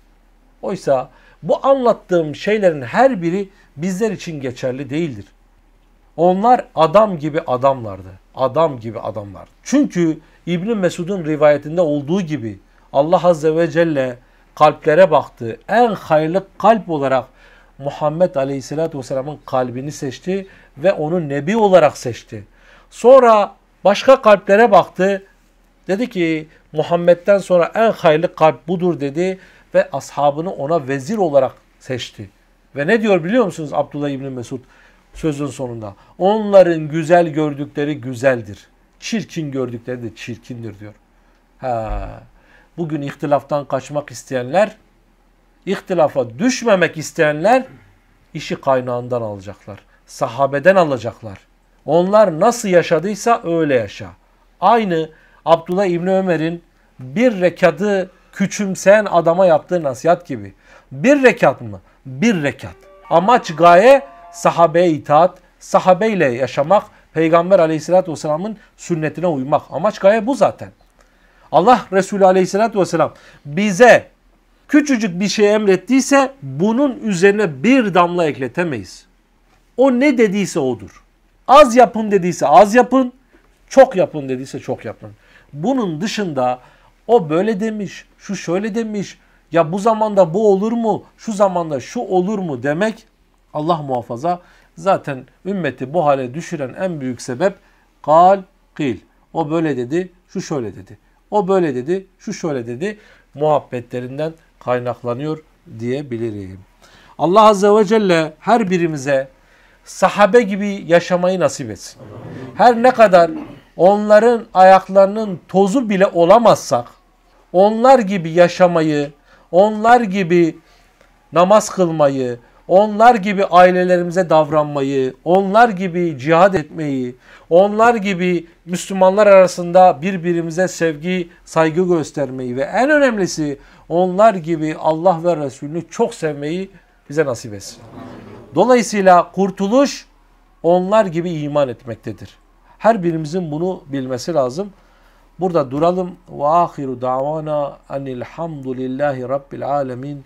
Oysa bu anlattığım şeylerin her biri bizler için geçerli değildir. Onlar adam gibi adamlardı. Adam gibi adamlar. Çünkü İbn Mesud'un rivayetinde olduğu gibi Allah Azze ve Celle kalplere baktı. En hayırlı kalp olarak Muhammed Aleyhisselatü Vesselam'ın kalbini seçti ve onu nebi olarak seçti. Sonra başka kalplere baktı. Dedi ki Muhammed'den sonra en hayırlı kalp budur dedi ve ashabını ona vezir olarak seçti. Ve ne diyor biliyor musunuz Abdullah İbni Mesud sözün sonunda? Onların güzel gördükleri güzeldir. Çirkin gördükleri de çirkindir diyor. Ha bugün ihtilaftan kaçmak isteyenler, ihtilafa düşmemek isteyenler işi kaynağından alacaklar. Sahabeden alacaklar. Onlar nasıl yaşadıysa öyle yaşa. Aynı Abdullah İbni Ömer'in bir rekatı küçümseyen adama yaptığı nasihat gibi. Bir rekat mı? Bir rekat. Amaç gaye sahabeye itaat, sahabeyle yaşamak, Peygamber aleyhissalatü vesselamın sünnetine uymak. Amaç gaye bu zaten. Allah Resulü aleyhissalatü vesselam bize küçücük bir şey emrettiyse bunun üzerine bir damla ekletemeyiz. O ne dediyse odur. Az yapın dediyse az yapın, çok yapın dediyse çok yapın. Bunun dışında o böyle demiş, şu şöyle demiş, ya bu zamanda bu olur mu, şu zamanda şu olur mu demek Allah muhafaza zaten ümmeti bu hale düşüren en büyük sebep kal kil. O böyle dedi, şu şöyle dedi. O böyle dedi, şu şöyle dedi muhabbetlerinden kaynaklanıyor diyebilirim. Allah Azze ve Celle her birimize sahabe gibi yaşamayı nasip etsin. Her ne kadar onların ayaklarının tozu bile olamazsak, onlar gibi yaşamayı, onlar gibi namaz kılmayı, onlar gibi ailelerimize davranmayı, onlar gibi cihad etmeyi, onlar gibi Müslümanlar arasında birbirimize sevgi, saygı göstermeyi ve en önemlisi onlar gibi Allah ve Resulünü çok sevmeyi bize nasip etsin. Dolayısıyla kurtuluş onlar gibi iman etmektedir. Her birimizin bunu bilmesi lazım. Burada duralım. Ve ahiru davana enilhamdülillahi rabbil alemin.